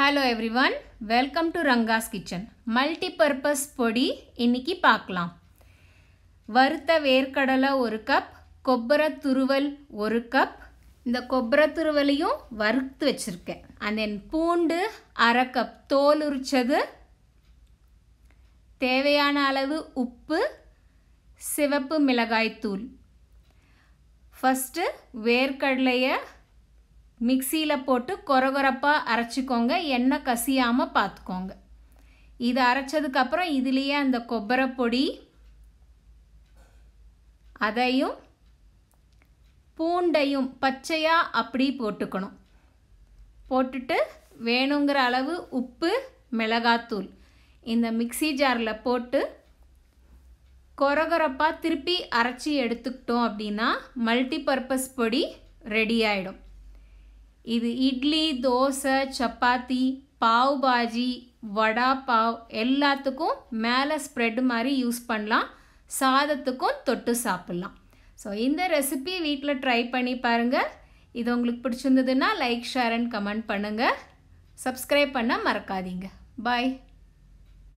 hello everyone welcome to Ranga's kitchen multi purpose பொடி இன்னைக்கு பார்க்கலாம் வறுத்த வேர்க்கடலை ஒரு கப் கொப்பரை துருவல் ஒரு கப் இந்த கொப்பரை துருவலையும் வறுத்து வச்சுருக்கேன் அண்ட் தென் பூண்டு அரை கப் தோல் உரித்தது தேவையான அளவு உப்பு சிவப்பு மிளகாய்த்தூள் ஃபஸ்ட்டு வேர்க்கடலையை மிக்சியில் போட்டு கொரகொரப்பாக அரைச்சிக்கோங்க எண்ணெய் கசியாமல் பார்த்துக்கோங்க இது அரைச்சதுக்கப்புறம் இதுலேயே அந்த கொப்பரை பொடி அதையும் பூண்டையும் பச்சையாக அப்படி போட்டுக்கணும் போட்டுட்டு வேணுங்கிற அளவு உப்பு மிளகாத்தூள் இந்த மிக்சி ஜாரில் போட்டு கொரகொரப்பாக திருப்பி அரைச்சி எடுத்துக்கிட்டோம் அப்படின்னா மல்டி பர்பஸ் பொடி ரெடி ஆகிடும் இது இட்லி தோசை சப்பாத்தி பாவ் பாஜி வடா பாவ் எல்லாத்துக்கும் மேலே ஸ்ப்ரெட் மாதிரி யூஸ் பண்ணலாம் சாதத்துக்கும் தொட்டு சாப்பிட்லாம் ஸோ இந்த ரெசிபி வீட்டில் ட்ரை பண்ணி பாருங்கள் இது உங்களுக்கு பிடிச்சிருந்ததுன்னா லைக் ஷேர் அண்ட் கமெண்ட் பண்ணுங்கள் சப்ஸ்கிரைப் பண்ண மறக்காதீங்க பாய்